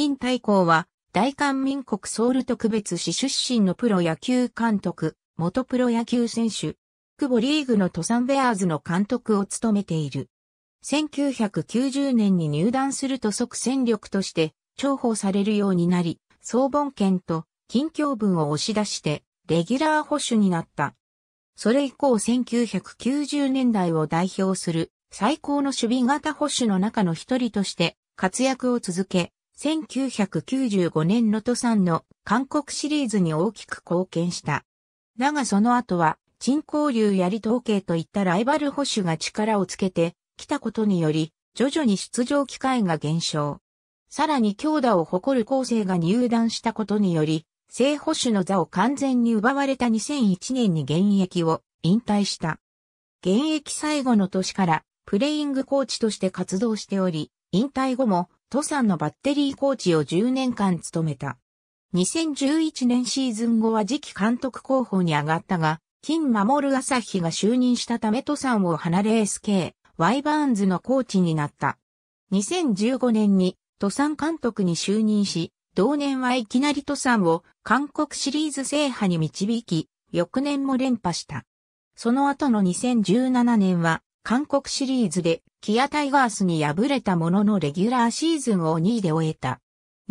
金大光は、大韓民国ソウル特別市出身のプロ野球監督、元プロ野球選手、久保リーグの登山ベアーズの監督を務めている。1990年に入団すると即戦力として重宝されるようになり、総本権と近況分を押し出して、レギュラー保守になった。それ以降1990年代を代表する最高の守備型保守の中の一人として活躍を続け、1995年の都産の韓国シリーズに大きく貢献した。だがその後は、陳交流やり統計といったライバル保守が力をつけてきたことにより、徐々に出場機会が減少。さらに強打を誇る構成が入団したことにより、正保守の座を完全に奪われた2001年に現役を引退した。現役最後の年からプレイングコーチとして活動しており、引退後もトサンのバッテリーコーチを10年間務めた。2011年シーズン後は次期監督候補に上がったが、金守朝日が就任したためトサンを離れ SK、ワイバーンズのコーチになった。2015年にトサン監督に就任し、同年はいきなりトサンを韓国シリーズ制覇に導き、翌年も連覇した。その後の2017年は韓国シリーズでキアタイガースに敗れたもののレギュラーシーズンを2位で終えた。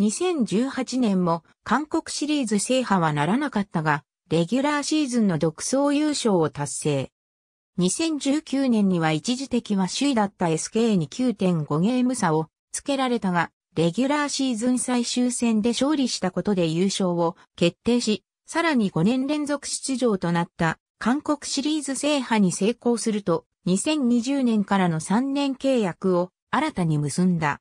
2018年も韓国シリーズ制覇はならなかったが、レギュラーシーズンの独走優勝を達成。2019年には一時的は首位だった SK に9.5ゲーム差をつけられたが、レギュラーシーズン最終戦で勝利したことで優勝を決定し、さらに5年連続出場となった韓国シリーズ制覇に成功すると、2020年からの3年契約を新たに結んだ。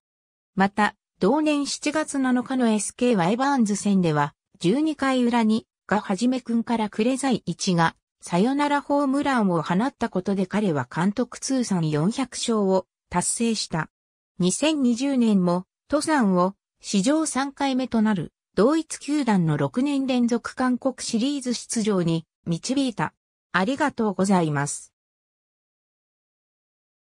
また、同年7月7日の SK ワイバーンズ戦では、12回裏に、がはじめくんからクレザイ1が、サヨナラホームランを放ったことで彼は監督通算400勝を達成した。2020年も、登山を史上3回目となる同一球団の6年連続韓国シリーズ出場に導いた。ありがとうございます。